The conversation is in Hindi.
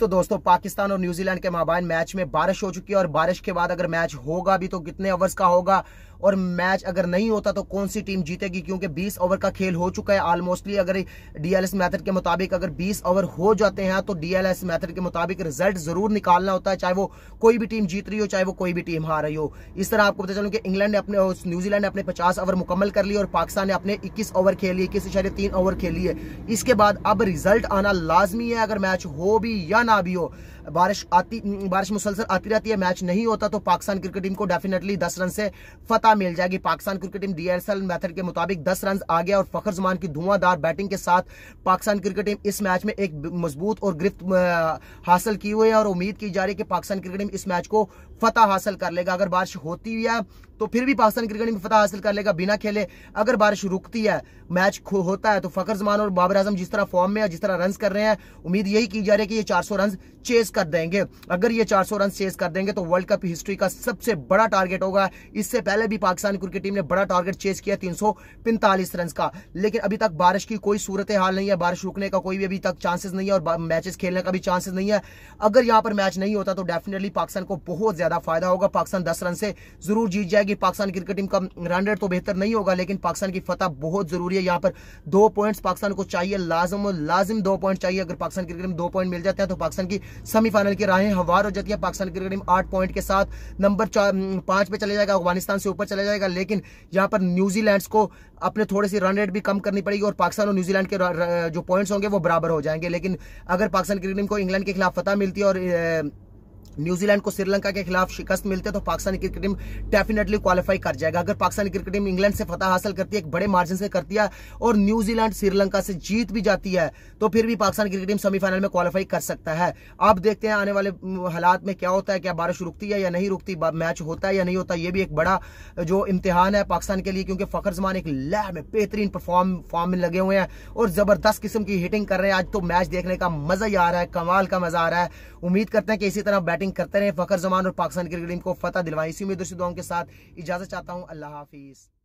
तो दोस्तों पाकिस्तान और न्यूजीलैंड के माबाइन मैच में बारिश हो चुकी है और बारिश के बाद अगर मैच होगा भी तो कितने ओवर्स का होगा और मैच अगर नहीं होता तो कौन सी टीम जीतेगी क्योंकि 20 ओवर का खेल हो चुका है ऑलमोस्टली अगर डीएलएस मेथड के मुताबिक अगर 20 ओवर हो जाते हैं तो डीएलएस मेथड के मुताबिक रिजल्ट जरूर निकालना होता है चाहे वो कोई भी टीम जीत रही हो चाहे वो कोई भी टीम हार रही हो इस तरह आपको पता चलो कि इंग्लैंड ने अपने न्यूजीलैंड ने अपने पचास ओवर मुकम्मल कर लिए और पाकिस्तान ने अपने इक्कीस ओवर खेल लिए इक्कीस तीन ओवर खेल लिए इसके बाद अब रिजल्ट आना लाजमी है अगर मैच हो भी या ना भी हो बारिश आती बारिश मुसलसल आती रहती है मैच नहीं होता तो पाकिस्तान क्रिकेट टीम को डेफिनेटली दस रन से फतह फटका मिल जाएगी Pakistan cricket team DSL method के मुताबिक दस रन आ गया और फखर जमान की धुआंधार बैटिंग के साथ पाकिस्तान क्रिकेट टीम इस मैच में एक मजबूत और गिरफ्त हासिल की हुई है और उम्मीद की जा रही है कि पाकिस्तान क्रिकेट टीम इस मैच को फतह हासिल कर लेगा अगर बारिश होती हुई है तो फिर भी पाकिस्तान क्रिकेट टीम फतह हासिल कर लेगा बिना खेले अगर बारिश रुकती है मैच होता है तो फखर जमान और बाबर आजम जिस तरह फॉर्म में है जिस तरह रन कर रहे हैं उम्मीद यही की जा रही है कि ये 400 रन चेस कर देंगे अगर ये 400 रन चेस कर देंगे तो वर्ल्ड कप हिस्ट्री का सबसे बड़ा टारगेट होगा इससे पहले भी भी पाकिस्तान क्रिकेट टीम ने बड़ा टारगेट चेस किया तीन रन का लेकिन अभी तक बारिश की कोई सूरत हाल नहीं है बारिश रुकने का कोई भी अभी तक चांसेस नहीं है और मैचेस खेलने का भी चांसेस नहीं है अगर यहां पर मैच नहीं होता तो डेफिनेटली पाकिस्तान को बहुत ज्यादा फायदा होगा पाकिस्तान दस रन से जरूर जीत जाएगी पाकिस्तान क्रिकेट टीम का रन रेट तो बेहतर नहीं होगा लेकिन पाकिस्तान की फतह बहुत जरूरी है यहां पर दो पॉइंट्स पाकिस्तान को चाहिए लाजम लाजिम दो पॉइंट चाहिए अगर पाकिस्तान क्रिकेट टीम दो पॉइंट मिल जाते हैं तो पाकिस्तान की सेमीफाइनल की राहें हवार हो जाती है पाकिस्तान क्रिकेट टीम आठ पॉइंट के साथ नंबर पांच पे चले जाएगा अफगानिस्तान से ऊपर चला जाएगा लेकिन यहाँ पर न्यूजीलैंड को अपने थोड़े सी रन रेट भी कम करनी पड़ेगी और पाकिस्तान और न्यूजीलैंड के जो पॉइंट्स होंगे वो बराबर हो जाएंगे लेकिन अगर पाकिस्तान क्रिकेट टीम को इंग्लैंड के खिलाफ फतह मिलती है और न्यूजीलैंड को श्रीलंका के खिलाफ शिकस्त मिलते तो Pakistani cricket team definitely qualify कर जाएगा अगर पाकिस्तानी क्रिकेट टीम इंग्लैंड से फतह हासिल करती है एक बड़े मार्जिन से करती है और न्यूजीलैंड श्रीलंका से जीत भी जाती है तो फिर भी पाकिस्तान क्रिकेट टीम सेमीफाइनल में क्वालिफाई कर सकता है अब देखते हैं आने वाले हालात में क्या होता है क्या बारिश रुकती है या नहीं रुकती मैच होता है या नहीं होता यह भी एक बड़ा जो इम्तिहान है पाकिस्तान के लिए क्योंकि फखर जमान एक लह में बेहतरीन परफॉर्म फॉर्म में लगे हुए हैं और जबरदस्त किस्म की हिटिंग कर रहे हैं आज तो मैच देखने का मजा ही आ रहा है कमाल का मजा आ रहा है उम्मीद करते हैं कि इसी तरह बैटिंग बैटिंग करते रहे फकर जमान और पाकिस्तान क्रिकेट टीम को फतह दिलवाएं इसी में दूसरी दुआओं के साथ इजाजत चाहता हूँ अल्लाह हाफिज़